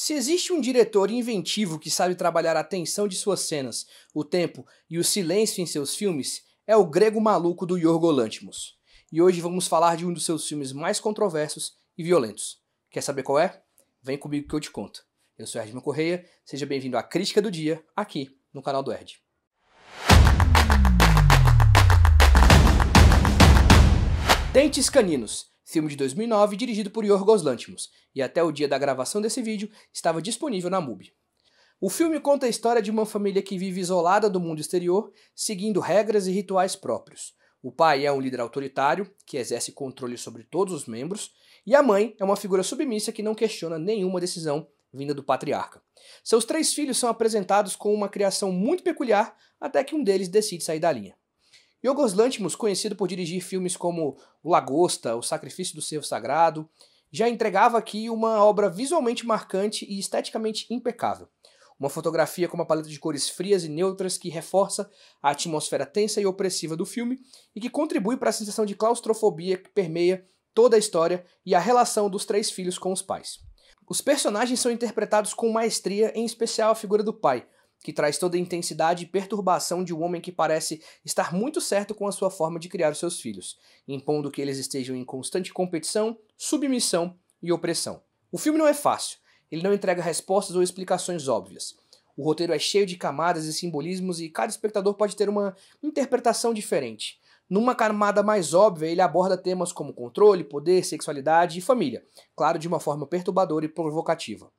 Se existe um diretor inventivo que sabe trabalhar a tensão de suas cenas, o tempo e o silêncio em seus filmes, é o grego maluco do Yorgo Lanthimos. E hoje vamos falar de um dos seus filmes mais controversos e violentos. Quer saber qual é? Vem comigo que eu te conto. Eu sou Erdman Correia, seja bem-vindo à Crítica do Dia, aqui no canal do Erd. Dentes Caninos filme de 2009 dirigido por Yorgos Lanthimos, e até o dia da gravação desse vídeo estava disponível na MUBI. O filme conta a história de uma família que vive isolada do mundo exterior, seguindo regras e rituais próprios. O pai é um líder autoritário, que exerce controle sobre todos os membros, e a mãe é uma figura submissa que não questiona nenhuma decisão vinda do patriarca. Seus três filhos são apresentados com uma criação muito peculiar, até que um deles decide sair da linha. Yorgos Lanthimos, conhecido por dirigir filmes como O Lagosta, O Sacrifício do Servo Sagrado, já entregava aqui uma obra visualmente marcante e esteticamente impecável. Uma fotografia com uma paleta de cores frias e neutras que reforça a atmosfera tensa e opressiva do filme e que contribui para a sensação de claustrofobia que permeia toda a história e a relação dos três filhos com os pais. Os personagens são interpretados com maestria, em especial a figura do pai, que traz toda a intensidade e perturbação de um homem que parece estar muito certo com a sua forma de criar os seus filhos, impondo que eles estejam em constante competição, submissão e opressão. O filme não é fácil, ele não entrega respostas ou explicações óbvias. O roteiro é cheio de camadas e simbolismos e cada espectador pode ter uma interpretação diferente. Numa camada mais óbvia, ele aborda temas como controle, poder, sexualidade e família, claro, de uma forma perturbadora e provocativa.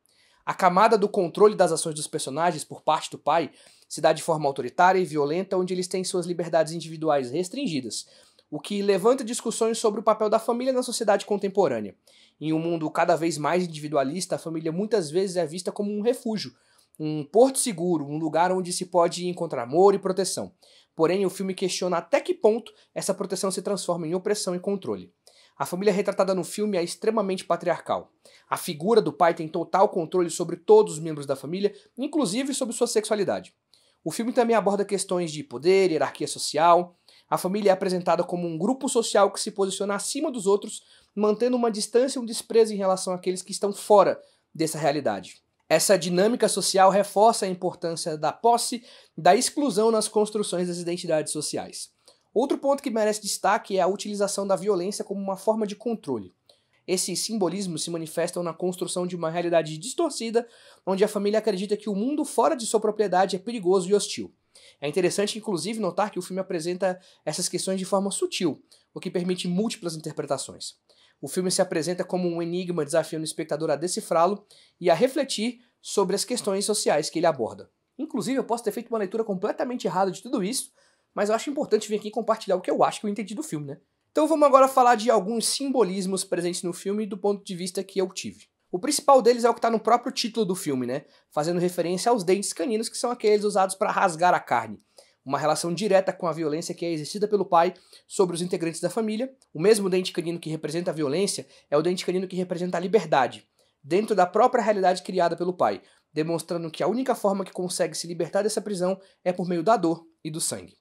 A camada do controle das ações dos personagens por parte do pai se dá de forma autoritária e violenta, onde eles têm suas liberdades individuais restringidas, o que levanta discussões sobre o papel da família na sociedade contemporânea. Em um mundo cada vez mais individualista, a família muitas vezes é vista como um refúgio, um porto seguro, um lugar onde se pode encontrar amor e proteção. Porém, o filme questiona até que ponto essa proteção se transforma em opressão e controle. A família é retratada no filme é extremamente patriarcal. A figura do pai tem total controle sobre todos os membros da família, inclusive sobre sua sexualidade. O filme também aborda questões de poder, hierarquia social. A família é apresentada como um grupo social que se posiciona acima dos outros, mantendo uma distância e um desprezo em relação àqueles que estão fora dessa realidade. Essa dinâmica social reforça a importância da posse, da exclusão nas construções das identidades sociais. Outro ponto que merece destaque é a utilização da violência como uma forma de controle. Esses simbolismos se manifestam na construção de uma realidade distorcida, onde a família acredita que o mundo fora de sua propriedade é perigoso e hostil. É interessante, inclusive, notar que o filme apresenta essas questões de forma sutil, o que permite múltiplas interpretações. O filme se apresenta como um enigma desafiando o espectador a decifrá-lo e a refletir sobre as questões sociais que ele aborda. Inclusive, eu posso ter feito uma leitura completamente errada de tudo isso, mas eu acho importante vir aqui compartilhar o que eu acho que eu entendi do filme, né? Então vamos agora falar de alguns simbolismos presentes no filme do ponto de vista que eu tive. O principal deles é o que está no próprio título do filme, né? Fazendo referência aos dentes caninos, que são aqueles usados para rasgar a carne. Uma relação direta com a violência que é exercida pelo pai sobre os integrantes da família. O mesmo dente canino que representa a violência é o dente canino que representa a liberdade, dentro da própria realidade criada pelo pai, demonstrando que a única forma que consegue se libertar dessa prisão é por meio da dor e do sangue.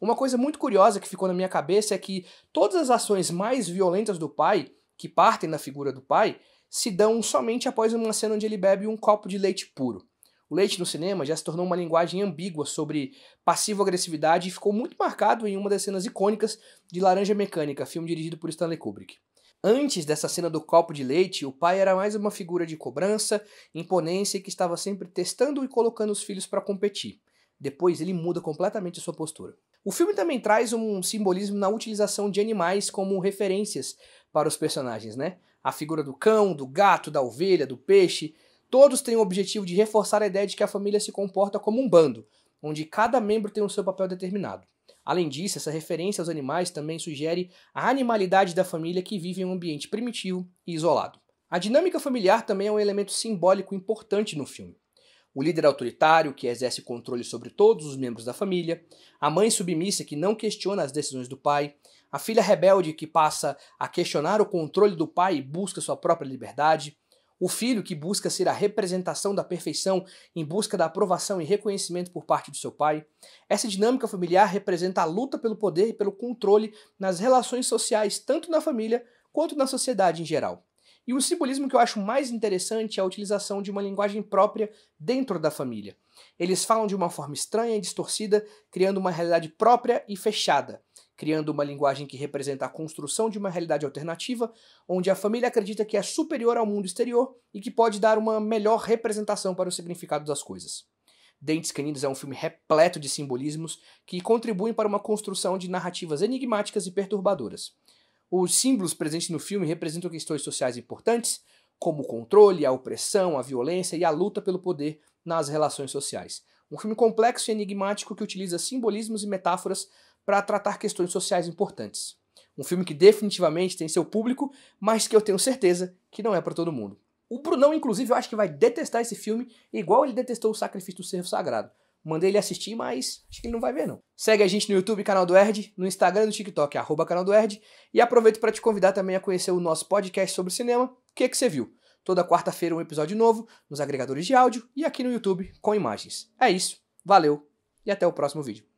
Uma coisa muito curiosa que ficou na minha cabeça é que todas as ações mais violentas do pai, que partem da figura do pai, se dão somente após uma cena onde ele bebe um copo de leite puro. O leite no cinema já se tornou uma linguagem ambígua sobre passivo-agressividade e ficou muito marcado em uma das cenas icônicas de Laranja Mecânica, filme dirigido por Stanley Kubrick. Antes dessa cena do copo de leite, o pai era mais uma figura de cobrança, imponência e que estava sempre testando e colocando os filhos para competir. Depois ele muda completamente a sua postura. O filme também traz um simbolismo na utilização de animais como referências para os personagens, né? A figura do cão, do gato, da ovelha, do peixe, todos têm o objetivo de reforçar a ideia de que a família se comporta como um bando, onde cada membro tem o seu papel determinado. Além disso, essa referência aos animais também sugere a animalidade da família que vive em um ambiente primitivo e isolado. A dinâmica familiar também é um elemento simbólico importante no filme o líder autoritário que exerce controle sobre todos os membros da família, a mãe submissa que não questiona as decisões do pai, a filha rebelde que passa a questionar o controle do pai e busca sua própria liberdade, o filho que busca ser a representação da perfeição em busca da aprovação e reconhecimento por parte do seu pai. Essa dinâmica familiar representa a luta pelo poder e pelo controle nas relações sociais, tanto na família quanto na sociedade em geral. E o simbolismo que eu acho mais interessante é a utilização de uma linguagem própria dentro da família. Eles falam de uma forma estranha e distorcida, criando uma realidade própria e fechada, criando uma linguagem que representa a construção de uma realidade alternativa, onde a família acredita que é superior ao mundo exterior e que pode dar uma melhor representação para o significado das coisas. Dentes Caninos é um filme repleto de simbolismos que contribuem para uma construção de narrativas enigmáticas e perturbadoras. Os símbolos presentes no filme representam questões sociais importantes, como o controle, a opressão, a violência e a luta pelo poder nas relações sociais. Um filme complexo e enigmático que utiliza simbolismos e metáforas para tratar questões sociais importantes. Um filme que definitivamente tem seu público, mas que eu tenho certeza que não é para todo mundo. O Brunão, inclusive, eu acho que vai detestar esse filme, igual ele detestou O Sacrifício do Servo Sagrado. Mandei ele assistir, mas acho que ele não vai ver, não. Segue a gente no YouTube, canal do Erd, no Instagram e no TikTok, arroba canal do Erd. E aproveito para te convidar também a conhecer o nosso podcast sobre cinema, O que, que Você Viu? Toda quarta-feira um episódio novo, nos agregadores de áudio e aqui no YouTube com imagens. É isso, valeu e até o próximo vídeo.